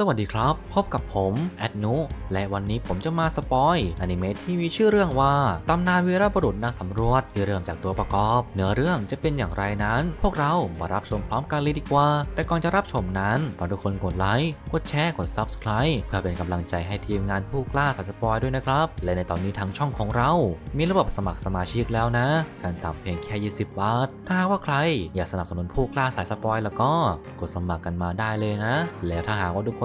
สวัสดีครับ พบกับผม แอดนุและวันนี้ผมจะมาสปอยอนิเมะที่มีชื่อเรื่องว่า ตำนานวีรบุรุษนักสำรวจที่เริ่มจากตัวประกอบเนื้อเรื่องจะเป็นอย่างไรนั้น พวกเรามารับชมพร้อมกันเลยดีกว่า แต่ก่อนจะรับชมนั้นฝากทุกคนกดไลค์กดแชร์กด Subscribe เพื่อเป็นกำลังใจให้ทีมงานผู้กล้าสัสปอยด้วยนะครับและในตอนนี้ทางช่องของเรา มีระบบสมัครสมาชิกแล้วนะการต่ำเพียงแค่20บาทถ้าว่าใครอยากสนับสนุนผู้กล้าสายสปอยแล้วก็กดสมัครกันมาได้เลยนะ แล้วถ้าหากว่าทุกคน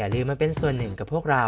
อย่าลืมมาเป็นส่วนหนึ่งกับพวกเรา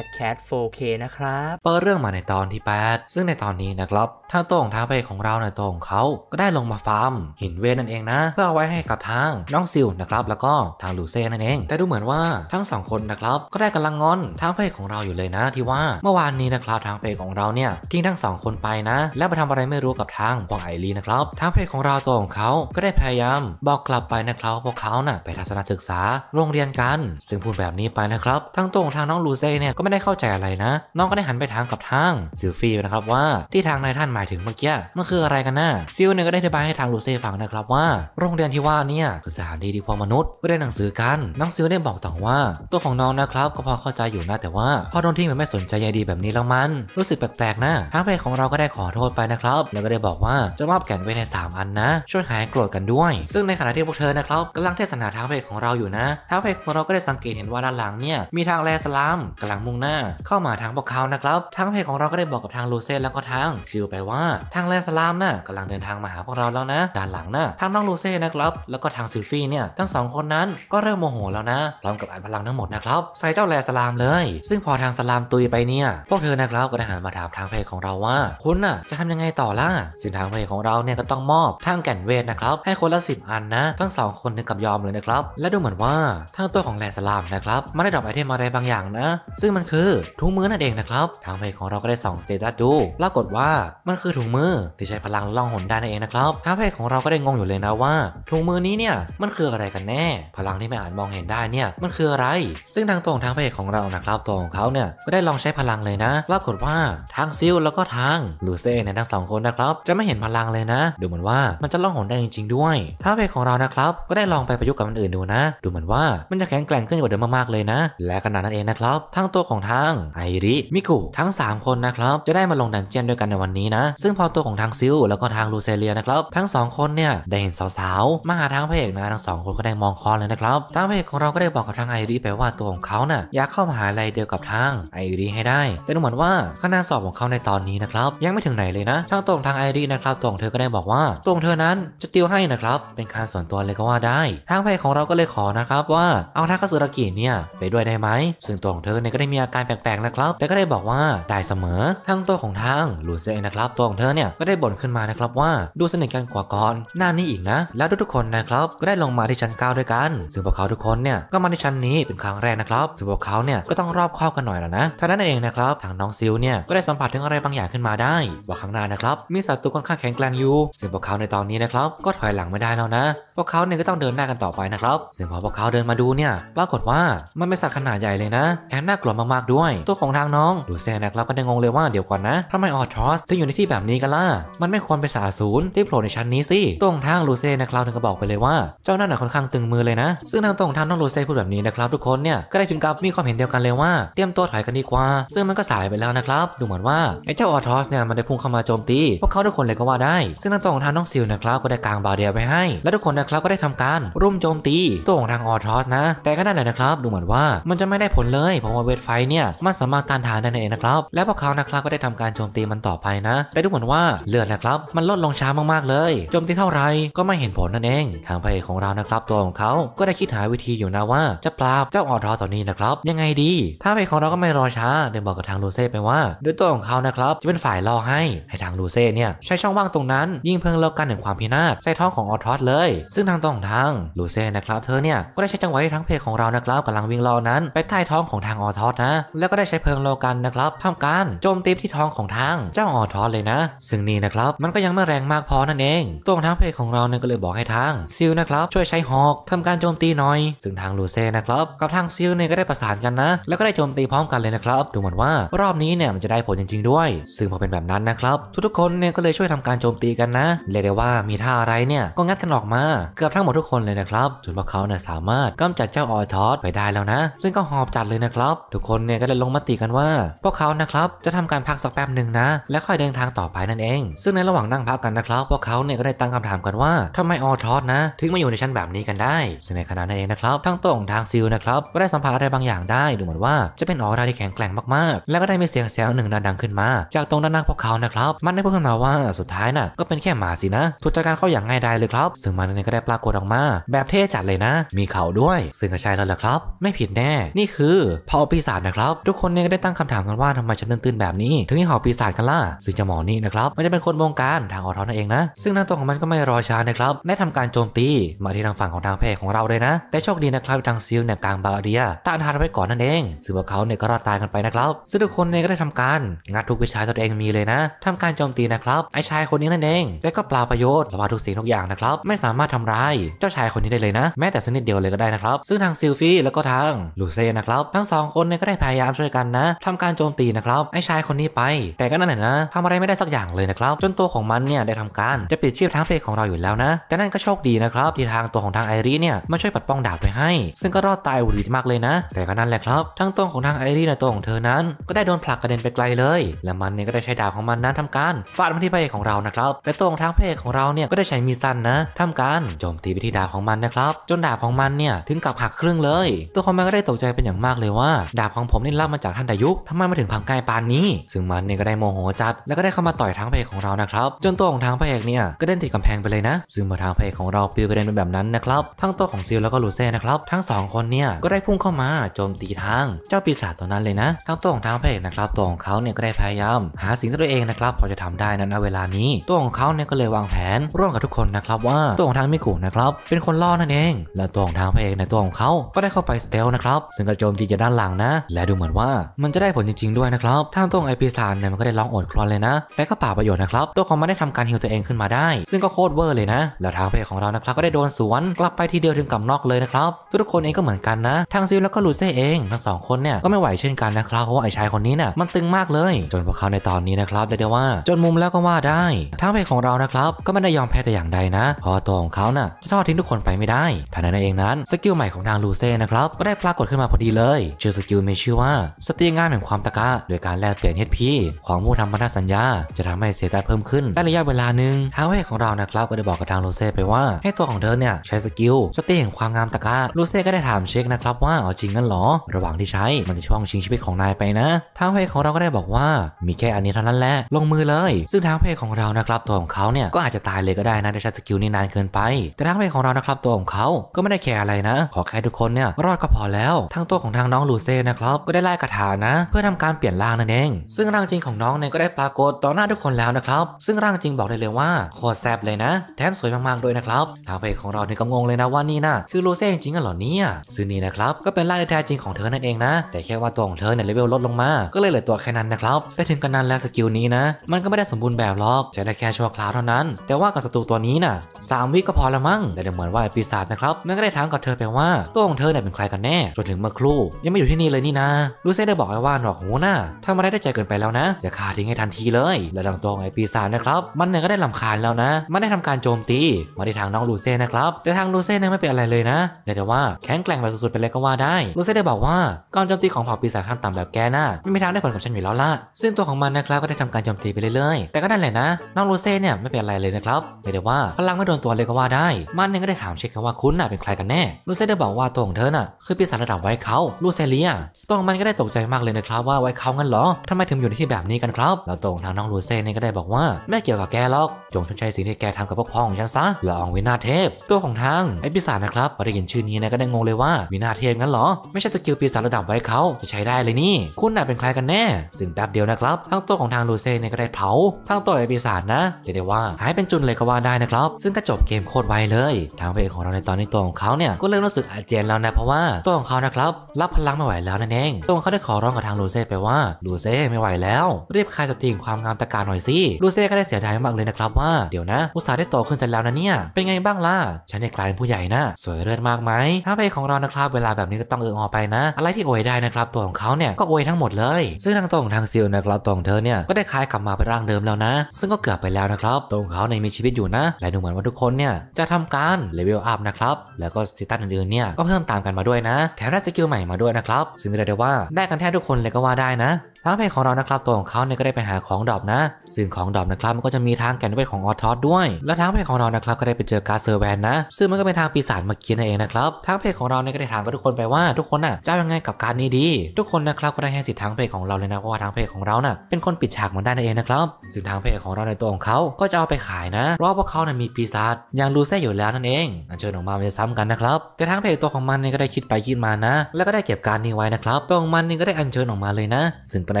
a d c a t 4K นะครับเปิดเรื่องมาในตอนที่ 8 ซึ่งในตอนนี้นะครับทางตัวของทางไปของเราในตัวของเขาก็ได้ลงมาฟาร์มหินเวนนั่นเองนะ เพื่อเอาไว้ให้กับทางน้องซิลนะครับแล้วก็ทางลูเซ่นั่นเองแต่ดูเหมือนว่าทั้งสองคนนะครับก็ได้กำลังงอนทางเพของเราอยู่เลยนะที่ว่าเมื่อวานนี้นะครับทางเพของเราเนี่ยทิ้งทั้งสองคนไปนะแล้วไปทำอะไรไม่รู้กับทางพวกไอรีนะครับทางเพของเราตัวของเขาก็ได้พยายามบอกกลับไปนะครับพวกเขาน่ะไปทัศนศึกษาโรงเรียนกัน ซึ่งพูดแบบนี้ี้ไปนะครับทางตัวของทางน้องลูเซ่เนี่ยก็ไม่ได้เข้าใจอะไรนะ น้องก็ได้หันไปทางกับทางซิลฟี่นะครับว่าที่ทางนายท่านหมายถึงเมื่อกี้ มันคืออะไรกันนะซิลเนี่ยก็ได้อธิบายให้ทางลูเซ่ฟังนะครับ ว่าโรงเรียนที่ว่าเนี่ยคือสถานที่ที่พวกมนุษย์ไม่ได้หนังสือกันน้องซิลได้บอกต่อว่า ตัวของน้องนะครับก็พอเข้าใจอยู่นะแต่ว่าพอโดนทิ้งแบบไม่สนใจใยดีแบบนี้แล้วมัน รู้สึกแปลกๆนะทางเพจของเราก็ได้ขอโทษไปนะครับแล้วก็ได้บอกว่าจะมอบแก่นไว้ใน3อันนะช่วยหายโกรธกันด้วยซึ่งในขณะที่พวกเธอนะครับกำลังเทศนาทางเพจของเราอยู่นะทางเพจของเราก็ได้สังเกตเห็นว่าด้านลังเนี่ยมีทางแลสลามกำลังมุ่งหน้าเข้ามาทางพวกเขานะครับ ทางเพจของเราก็ได้บอกกับทางลูเซ่แล้วก็ทางซิลไปว่าทางแลสลามน่ะกำลังเดินทางมาหาพวกเราแล้วนะด้านหลังน่ะทางน้องลูเซ่นะครับ แล้วก็ทางซิลฟี่เนี่ยทั้งสองคนนั้นก็เริ่มโมโหแล้วนะพร้อมกับอ่านพลังทั้งหมดนะครับใส่เจ้าแลสลามเลย ซึ่งพอทางสลามตุยไปเนี่ย พวกเธอนะครับก็ได้หันมาถามทางเพจของเราว่า คุณน่ะจะทำยังไงต่อล่ะ สินทางเพจของเราเนี่ยก็ต้องมอบทางแก่นเวทนะครับให้คนละสิบอันนะทั้งสองคนถึงกับยอมเลยนะครับและดูเหมือนว่าทางตัวของแลสลามนะครับมันได้ดรอปไอเทมอะไรบางอย่างนะ ซึ่งมันคือถุงมือนั่นเองนะครับทางเพจของเราก็ได้ส่องสเตตัสดูปรากฏว่ามันคือถุงมือที่ใช้พลังล่องหนได้นั่นเองนะครับทางเพจของเราก็ได้งงอยู่เลยนะว่าถุงมือนี้เนี่ย มันคืออะไรกันแน่ พลังที่ไม่อาจมองเห็นได้เนี่ย มันคืออะไร ซึ่งทางตรงทางเพจของเรานะครับตรของเขาเนี่ยก็ได้ลองใช้พลังเลยนะปรากฏว่าทางซิลแล้วก็ทางลูเซ่เนี่ยทั้งสองคนนะครับจะไม่เห็นพลังเลยนะดูเหมือนว่ามันจะล่องหนได้จริง ๆ ด้วยทางเพจของเรานะครับก็ได้ลองไปประยุกต์กับมันอื่นดูนะดูเหมือนว่ามันจะแข็งแกร่งขึ้นกว่าเดิมมากเลยนะและขณะนั้นเองนะครับทั้งตัวของทางไอริมิกุทั้ง 3 คนนะครับ จะได้มาลงดันเจียนด้วยกันในวันนี้นะซึ่งพอตัวของทางซิลแล้วก็ทางลูเซเลียนะครับทั้ง2คนเนี่ยได้เห็นสาว ๆมาหาทางพระเอกนะทั้งสองคนก็ได้มองคอนเลยนะครับทางพระเอกของเราก็ได้บอกกับทางไอริ ไปว่าตัวของเขาเนะ่ยอยากเข้ามาหาอะไรเดียวกับทางไอริให้ได้ แต่ดูเหมือนว่าคะแนนสอบของเขาในตอนนี้นะครับยังไม่ถึงไหนเลยนะทางตัวของทางไอรินะครับตัวของเธอก็ได้บอกว่าตัวของเธอนั้นจะติวให้นะครับเป็นการส่วนตัวเลยก็ว่าได้ ทางพระเอกของเราก็เลยขอนะครับว่าเอาทางคัตสรากิเนี่ยไปด้วยได้ไหม ซึ่งตัวของเธอเนี่ยก็ได้มีอาการแปลกๆนะครับแต่ก็ได้บอกว่าได้เสมอ ทั้งตัวของทางหลุนเซนนะครับ ตัวของเธอเนี่ยก็ได้บ่นขึ้นมานะครับว่าดูสนิทกันกว่าก่อนหน้านี้อีกนะ แล้วทุกๆคนนะครับก็ได้ลงมาที่ชั้นเก้าด้วยกันซึ่งพวกเขาทุกคนเนี่ยก็มาที่ชั้นนี้เป็นครั้งแรกนะครับซึ่งพวกเขาเนี่ยก็ต้องรอบคอบกันหน่อยแล้วนะท่านั้นเองนะครับทางน้องซิลเนี่ยก็ได้สัมผัสถึงอะไรบางอย่างขึ้นมาได้ว่าข้างหน้านะครับมีศัตรูค่อนข้างแข็งแกร่งอยู่ซึ่งพวกเขาในตอนนี้นะครับก็ถอยหลังไม่ได้แล้วนะ พวกเขาเนี่ยก็ต้องเดินหน้ากันต่อไปนะครับซึ่งพอพวกเขาเดินมาดูเนี่ยปรากฏว่ามันไม่สัตว์ขนาดใหญ่เลยนะแถมน่ากลัวมากๆด้วย ตัวของทางน้องดูเซนักเราก็ได้งงเลยว่าเดี๋ยวก่อนนะทำไมออทรอสถึงอยู่ในที่แบบนี้กันล่ะ มันไม่ควรไปสาศูนย์ที่โผล่ในชั้นนี้สิตรงทางลูเซนักเราถึงก็บอกไปเลยว่าเจ้านั่นน่ะค่อนข้างตึงมือเลยนะ ซึ่งทางตรงทางน้องลูเซพูดแบบนี้นะครับทุกคนเนี่ยก็ได้ถึงกับมีความเห็นเดียวกันเลยว่าเตรียมตัวถอยกันดีกว่า ซึ่งมันก็สายไปแล้วนะครับดูเหมือนว่าไอ้เจ้าออทรอสเนี่ยมันได้พุ่งเข้ามาโจมตีพวกเขาทุกคนเลยก็ว่าได้ซึ่งทางตรงทางน้องซิลนะครับก็ได้กางบาเดียไปให้ และทุกคนนะครับก็ได้ทำการรุมโจมตีตัวของทางออทอสนะแต่ก็นั่นแหละนะครับดูเหือนว่ามันจะไม่ได้ผลเลยเพราะว่าเวทไฟเนี่ยมันสามารถต้านทานได้เองนะครับและพวกเขานะครับก็ได้ทำการโจมตีมันต่อไปนะ แต่ดูเหมือนว่าเลือดนะครับมันลดลงช้ามากๆเลยโจมตีเท่าไรก็ไม่เห็นผลนั่นเอง ทางพระเอกของเรานะครับ ตัวของเขาก็ได้คิดหาวิธีอยู่นะว่า จะปราบเจ้าออทรอตัวนี้นะครับยังไงดี ถ้าพระเอกของเราก็ไม่รอช้าเดินบอกกับทางลูเซ่ไปว่าด้วยตัวของเขานะครับจะเป็นฝ่ายรอให้ให้ทางลูเซ่เนี่ยใช้ช่องว่างตรงนั้น ยิ่งเพิ่งเลิกกันห่งความพินาศใส่ท้องของออทรอสเลย ซึ่งทางตรงทางลูเซ่นะครับ เธอเนี่ยก็ได้ใช้จังหวะที่ทั้งเพลของเรานะครับกำลังวิงลอนั้นไปใต้ท้องของทางออทอสนะ แล้วก็ได้ใช้เพลิงโลกันนะครับทำการโจมตีที่ท้องของทางเจ้าออทอสเลยนะ ซึ่งนี่นะครับมันก็ยังไม่แรงมากพอนั่นเองตัวทางเพจของเราเนี่ยก็เลยบอกให้ทางซิลนะครับช่วยใช้หอก ทำการโจมตีหน่อยซึ่งทางลูเซ่นะครับกับทางซิลเนี่ยก็ได้ประสานกันนะแล้วก็ได้โจมตีพร้อมกันเลยนะครับ ดูเหมือนว่ารอบนี้เนี่ย มันจะได้ผลจริง ๆ ด้วย ซึ่งพอเป็นแบบนั้นนะครับทุกๆ คนเนี่ยก็เลยช่วยทำการโจมตีกันนะเรียกได้ว่ามีท่าอะไรเนี่ยก็งัดกันออกมาเกือบทั้งหมดทุกคนเลยนะครับจนพวกเขาเนี่ยสามารถกำจัดเจ้าออทอสไปได้แล้วแล้วนะซึ่งก็หอบจัดเลยนะครับ ทุกคนเนี่ยก็เลยลงมติกันว่า พวกเขานะครับจะทำการพักสักแป๊บหนึ่งนะ และค่อยเดินทางต่อไปนั่นเอง ซึ่งในระหว่างนั่งพักกันนะครับพวกเขาเนี่ยก็ได้ตั้งคำถามกันว่าทำไมออทอสนะ ถึงมาอยู่ในชั้นแบบนี้กันได้ซึ่งในขณะนั้นเองนะครับ ทั้งตรง ทางซิลนะครับก็ได้สัมผัสอะไรบางอย่างได้ดูเหมือนว่า จะเป็นออร่าที่แข็งแกร่งมากๆ แล้วก็ได้มีเสียงเสียงหนึ่งดังขึ้นมาจากตรงด้านหน้าพวกเขานะครับมันได้พูดขึ้นมาว่าสุดท้ายน่ะก็เป็นแค่หมาสินะถูกจัดการเข้าอย่างง่ายดายเลยครับ ซึ่งมันเนี่ยก็ได้ปรากฏออกมาแบบเท่จัดเลยนะ มีเขาด้วย ซึ่งก็ใช่แล้วแหละครับไม่ไม่ผิดแน่นี่คือพอ่ปีศาจนะครับ ทุกคนเนี่ยก็ได้ตั้งคำถามกันว่าทำไมฉันตื่นแบบนี้ถึงได้หอ่ปีศาจกันล่ะซึ่งจะหมอนี่นะครับมันจะเป็นคนวงการทางออทอนั่นเองนะ ซึ่งหน้าตัวของมันก็ไม่รอช้านะครับได้ทำการโจมตีมาที่ทางฝั่งของทางเพของเราเลยนะ แต่โชคดีนะครับ ทางซิลเนี่ยกลางบาเรียต้านทานไว้ก่อนนั่นเองซึ่งพวกเขาเนี่ยก็รอดตายกันไปนะครับ ซึ่งทุกคนเนี่ยก็ได้ทำการงัดทุกวิชาตัวเองมีเลยนะ ทำการโจมตีนะครับไอชายคนนี้นั่นเองแต่ก็เปล่าประโยชน์ระบาาทุกสิ่งทุกอย่างนะครับไม่สามารถทำร้ายเจ้าชายคนนี้ได้เลยนะ แม้แต่สนิทเดียวเลยก็ได้นะครับซึ่งทางซิลฟี่แล้วก็ทาางลูเซ่นะครับทั้งสองคนเนี่ยก็ได้พยายามช่วยกันนะทำการโจมตีนะครับไอ้ชายคนนี้ไปแต่ก็นั่นแหละนะทำอะไรไม่ได้สักอย่างเลยนะครับ จนตัวของมันเนี่ย ได้ทำการจะปิดชีพทางเพศของเราอยู่แล้วนะแต่นั่นก็โชคดีนะครับ ที่ทางตัวของทางไอรีเนี่ย มาช่วยปัดป้องดาบไปให้ซึ่งก็รอดตายวุดนวิตมากเลยนะ แต่ก็นั่นแหละครับ ทั้งตัวของทางไอรีและตัวของเธอนั้นก็ได้โดนผลักกระเด็นไปไกลเลย และมันเนี่ยก็ได้ใช้ดาบของมันนั้นทำการฟาดมาที่เพลของเรานะครับแต่ตัวของทางเพลของเราเนี่ยก็ได้ใช้มีสั้นนะทำการโจมตีไปที่ดาบของมันนะครับ จนดาบของมันเนี่ยถึงกับหักครึ่งเลยตัวของอแม่ก็ได้ตกใจเป็นอย่างมากเลยว่าดาบของผมนี่รับมาจากท่านดายุกทำไมมาถึงพังกายปานนี้ซึ่งมันเนี่ยก็ได้โมโหจัด แล้วก็ได้เข้ามาต่อยทางพระเอกของเรานะครับจนตัวของทางพระเอกเนี่ยก็เด่นติดกำแพงไปเลยนะซึ่งมาทางพระเอกของเราปิวก็เด็นไปแบบนั้นนะครับทั้งตัวของซิลแล้วก็ลูเซ่นะครับ ทั้ง2คนเนี่ยก็ได้พุ่งเข้ามาโจมตีทางเจ้าปีศาจตัวนั้นเลยนะทั้งตัวของทางพระเอกนะครับ ตัวของเขาเนี่ยก็ได้พยายาม หาสิ่งที่ตัวเองนะครับพอจะทำได้นั้นเวลานี้ตัวของเขาเนี่ยก็เลยวางแผน ร่วมกับทุกคนนะครับว่าตัวของทางมิกุนะครับเป็นคนล่อนั่นเอง และตัวของทางพระเอกในตัวของเขาก็ได้เข้าไปสเตลนะครับซึ่งกระโจมตีจากด้านหลังนะและดูเหมือนว่ามันจะได้ผลจริงๆด้วยนะครับทางตัวไอพีซานเนี่ยมันก็ได้ร้องโอดครอนเลยนะและก็ป่าประโยชน์นะครับตัวของมันได้ทำการฮิวตัวเองขึ้นมาได้ ซึ่งก็โคตรเวอร์เลยนะแล้วทางเพจของเรานะครับก็ได้โดนสวนกลับไปทีเดียวถึงกับนอกเลยนะครับทุกคนเองก็เหมือนกันนะทางซิลแล้วก็ลูเซ่เองทั้งสองคนเนี่ยก็ไม่ไหวเช่นกันนะครับเพราะว่าไอชายคนนี้น่ะมันตึงมากเลย จนพวกเขาในตอนนี้นะครับได้ได้ว่า จนมุมแล้วก็ว่าได้ทางเพจของเรานะครับก็ไม่ได้ยอมแพ้แต่อย่างใดนะเพราะตัวของเขาน่ะจะทอดทิ้งทุกคนไปไม่ได้ทันใดนั้นเองนั้นสกิลใหม่ของทางลูเซ่นะครับก็ไได้ปรากฏขึ้นมาพอดีเลยชื่อสกิลมีชื่อว่าสตีงานแห่งความตะกะโดยการแลกเปลี่ยนเฮดพีของผู้ทำพันธสัญญาจะทำให้เสียได้เพิ่มขึ้นได้ระยะเวลาหนึ่งท้าวเวของเรานะครับก็ได้บอกกับทางลูเซ่ไปว่า ให้ตัวของเธอเนี่ยใช้สกิลสตีแห่งความงามตะกะลูเซ่ก็ได้ถามเช็คนะครับว่าเอาจริงงั้นหรอ ระหว่างที่ใช้มันจะช่วงชิงชีวิตของนายไปนะท้าวเวของเราก็ได้บอกว่ามีแค่อันนี้เท่านั้นแหละลงมือเลย ซึ่งท้าวเวของเรานะครับตัวของเขาเนี่ยก็อาจจะตายเลยก็ได้นะถ้้ใช้สกิลนี้นานเกินไปแต่ท้าวเวของเรานะครับตัวของเขาก็ไม่ได้แคร์อะไรนะ ขอแค่ทุกคนเนี่ยรอดก็พอแล้วทางตัวของทางน้องลูเซ่นะครับก็ได้ไล่กระถานะเพื่อทำการเปลี่ยนร่างนั่นเอง ซึ่งร่างจริงของน้องเนี่ยก็ได้ปรากฏต่อหน้าทุกคนแล้วนะครับซึ่งร่างจริงบอกได้เลยว่าโคตรแซ่บเลยนะแถมสวยมากๆด้วยนะครับทางเพจของเราเนี่ยก็งงเลยนะว่านี่นะคือลูเซ่จริงๆเหรอเนี่ยซึ่งนี่นะครับก็เป็นร่างแท้จริงของเธอนั่นเองนะแต่แค่ว่าตัวของเธอเนี่ยเลเวลลดลงมาก็เลยเหลือตัวแค่นั้นนะครับแต่ถึงกรนนั้นแล้วสกิลนี้นะมันก็ไม่ได้สมบูรณ์แบบหรอกใช้ได้แค่ชั่วคราวเท่านั้น แต่ว่ากับศัตรูตัวนี้นะ่ะสามวิก็พอละมั้งแต่เหมือนว่าปีศาจนะครับม่ก็ได้ถามกับเธอไปว่าตัวของเธอเนี่ยเป็นใครกัแน่จนถึงเมื่อครู่ยังไม่อยู่ที่นี่เลยนี่นะลูเซ่ได้บอกไอ้ว่าหรอกหูหน้าทำอะไรได้ใจเกินไปแล้วนะจะฆ่าทิ้งให้ทันทีเลยและดังตัวองไอ้ปีศาจนะครับมันเนี่ยก็ได้ลำคาญแล้วนะ มันได้ทำการโจมตีมาที่ทางน้องลูเซ่นะครับ แต่ทางลูเซ่เนี่ยไม่เป็นอะไรเลยนะแต่ว่าแข็งแกร่งแบบสุดๆไปเลยก็ว่าได้ลูเซ่ได้บอกว่าการโจมตีของเผ่าปีศาจขั้นต่ำแบบแกน่ะไม่มีทางได้ผลกับฉันอยู่แล้วล่ะซึ่งตัวของมันนะครับก็ได้ทำการโจมตีไปเรื่อยๆแต่ก็นั่นแหละนะน้องลูเซ่เนี่ยไม่เป็นอะไรเลยนะครับแต่ว่าพลังไม่โดนตัวเลยก็ว่าได้มันเนี่ยก็ได้ถามเช็คว่าคุณน่ะเป็นใครกันแน่ลูเซ่ได้บอกว่าตัวของเธอน่ะเคคือ ปีศาจระดับไวเขาลูเซเลียตองมันก็ได้ตกใจมากเลยนะครับ ว่าไวเขางั้นเหรอทำไมถึงอยู่ในที่แบบนี้กันครับแล้วตรงทางน้องลูเซเนี่ยก็ได้บอกว่าไม่เกี่ยวกับแกหรอก จงชดใช้สิ่งที่แกทำกับพวกพ้องของฉันซะ ลอองวินาเทพ ตัวของทางไอปีศาจนะครับ พอได้ยินชื่อนี้นะก็ได้งงเลยว่าวินาเทพงั้นเหรอ ไม่ใช่สกิลปีศาจระดับไวเขาจะใช้ได้เลยนี่ คุณน่ะเป็นใครกันแน่ ซึ่งแป๊บเดียวนะครับ ทั้งตัวของทางลูเซเนี่ยก็ได้เผาทั้งตัวไอปีศาจนะจะได้ว่าหายเป็นจุนเลยก็ว่าได้นะครับ ซึ่งก็จบเกมโคตรไวเลย ทางพื่อนของเราในตอนนี้ตัวของเขาเนี่ยก็เริ่มรู้สึกอาเจียนแล้วนะเพราะว่าตัวของเขานะครับ รับพลังไม่ไหวแล้วนั่นเองตัวของเขาได้ขอร้องกับทางลูเซ่ไปว่าลูเซ่ไม่ไหวแล้วรีบคลายสติงความงามตะการหน่อยสิลูเซ่ก็ได้เสีย ดายมากเลยนะครับว่าเดี๋ยวนะอุตส่าห์ได้โตขึ้นเสร็จแล้วนะเนี่ยเป็นไงบ้างล่ะฉันได้กลายเป็นผู้ใหญ่นะสวยเรื่อนมากไหมถ้าไปของเรานะครับ เวลาแบบนี้ก็ต้องเออออไปนะ อะไรที่อวยได้นะครับตัวของเขาเนี่ยก็อวยทั้งหมดเลย ซึ่งทางตรงทางซิลนะครับตรงเธอเนี่ยก็ได้คลายกลับมาเป็นร่างเดิมแล้วนะ ซึ่งก็เกือบไปแล้วนะครับตรงเขาในมีชีวิตอยู่นะและดูเหมือนว่าทุกคนเนี่ยจะทำการเลเวลอัพนะครับแล้วก็สติตัสอื่นๆเนี่ยก็เพิ่มตามกันมาด้วยนะนะแถมได้สกิลใหม่มาด้วยนะครับ ซึ่งเรียกได้ว่าได้กันแทบทุกคนเลยก็ว่าได้นะทางเพจของเรานะครับตัวของเขาเนี่ยก็ได้ไปหาของดรอปนะซึ่งของดรอปนะครับมันก็จะมีทางแกนเวทของออทอสด้วย และทางเพจของเรานะครับก็ได้ไปเจอการเซอร์แวนนะซึ่งมันก็เป็นทางปีศาจมาเกียนั่นเองนะครับทางเพจของเราเนี่ยก็ได้ถามกับทุกคนไปว่าทุกคนน่ะจะยังไงกับการนี้ดี ทุกคนนะครับก็ได้ให้สิทธิ์ทางเพจของเราเลยนะเพราะว่าทางเพจของเราน่ะเป็นคนปิดฉากมันได้นั่นเองนะครับซึ่งทางเพจของเราในตัวของเขา ก็จะเอาไปขายนะ เพราะว่าเขาเนี่ยมีปีศาจอย่างรูเซ่อยู่แล้วนั่นเองอันเชิญออกมามันจะซ้ำกันนะครับแต่ทางเพจตัวของมันเนี่ยก็ได้คิดไปคิดมานะ แล้วก็ได้เก็บการนี้ไว้นะครับตัวของมันเนี่ยก็ได้อัญเชิญออกมาเลยนะซึ่งก็ได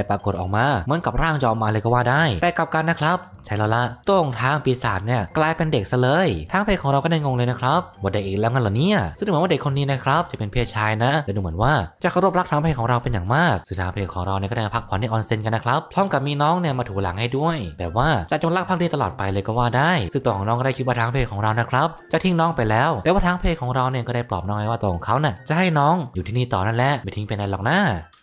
้ปรากฏออกมาเหมือนกับร่างจอมมาเลยก็ว่าได้แต่กลับกันนะครับใช่แล้วละตัวของทางปีศาจเนี่ยกลายเป็นเด็กซะเลยทางเพจของเราก็ได้งงเลยนะครับว่าเด็กอีกแล้วงั้นเหรอเนี่ยซึ่งดูเหมือนว่าเด็กคนนี้นะครับจะเป็นเพอชายนะและดูเหมือนว่าจะเคารพรักทางเพจของเราเป็นอย่างมาก สุดทางเพจของเราเนี่ยก็ได้พักผ่อนในออนเซ็นกันนะครับพร้อมกับมีน้องเนี่ยมาถูหลังให้ด้วยแบบว่าจะจงรักภักดีตลอดไปเลยก็ว่าได้ซึ่งตัวของน้องก็ได้คิดว่าทางเพจของเรานะครับ จะทิ้งน้องไปแล้ว แต่ว่าทางเพจของเราเนี่ยก็ได้ปลอบน้องไว้ว่าตัวของเขาเนี่ยจะให้น้องอยู่ที่นี่ต่อนั่นแหละไม่ทิ้งไปไหนหรอกนะ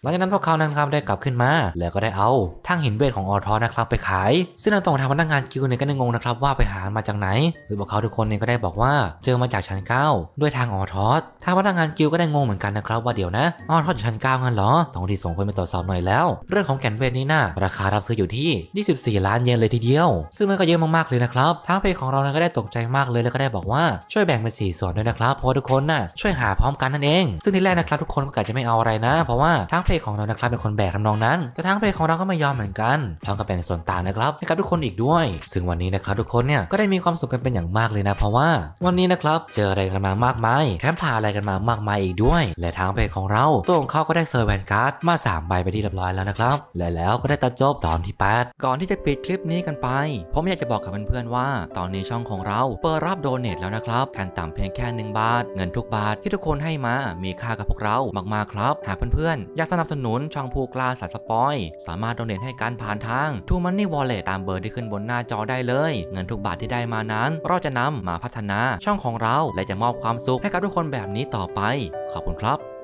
หลังจากนั้นพวกเขานั้นครับได้กลับขึ้นมา แล้วก็ได้เอาทั้งหินเวทของออทอนะครับ ไปขายซึ่งทางตรงทางพนักงานคิวเนี่ยก็ได้งงนะครับว่าไปหามาจากไหนซึ่งพวกเขาทุกคนเนี่ยก็ได้บอกว่าเจอมาจากชั้นเก้าด้วยทางออทอสทางพนักงานคิวก็ได้งงเหมือนกันนะครับ ว่าเดี๋ยวนะออทอสอยู่ชั้นเก้างั้นเหรอต้องรีส่งคนไปตรวจสอบหน่อยแล้วเรื่องของแกนเวทนี่นะราคารับซื้ออยู่ที่ 24 ล้านเยนเลยทีเดียว ซึ่งมันก็เยอะมากๆเลยนะครับทางเพจของเราก็ได้ตกใจมากเลยแล้วก็ได้บอกว่าช่วยแบ่งเป็น4ส่วนด้วยนะครับเพราะทุกคนน่ะช่วยหาพร้อมกันนั่นเองซึ่งทีแรกนะครับ ทุกคนก็จะไม่เอาอะไรนะเพราะว่าทางเพจของเรานะครับเป็นคนแบกทำนองนั้นแต่ทางเพจของเราก็ไม่ยอมเหมือนกันพร้อมกับแบ่งส่วนต่างนะครับให้กับ ทุกคนอีกด้วย ซึ่งวันนี้นะครับทุกคนเนี่ยก็ได้มีความสุขกันเป็นอย่างมากเลยนะเพราะว่าวันนี้นะครับเจออะไรกันมามากมายแถมพาอะไรกันมามากมายอีกด้วย และทางเพจของเราตัวของเขาก็ได้เซอร์แวนการ์ดมา3ใบไปที่เรียบร้อยแล้วนะครับและแล้วก็ได้ตัดจบตอนที่8ก่อนที่จะปิดคลิปนี้กันไปผมอยากจะบอกกับเพื่อนๆว่าตอนนี้ช่องของเราเปิดรับโดเนทแล้วนะครับขั้นต่ำเพียงแค่1บาท เงินทุกบาทที่ทุกคนให้มามีค่ากับพวกเรามากๆครับหากเพื่อนๆอยากสนับสนุนช่องผู้กล้าสายสปอยสามารถดเน a ให้การผ่านทาง t ูมันนี่วอลเล็ตตามเบอร์ที่ขึ้นบนหน้าจอได้เลย เงินทุกบาทที่ได้มานั้นเราจะนำมาพัฒนาช่องของเราและจะมอบความสุขให้กับทุกคนแบบนี้ต่อไป ขอบคุณครับ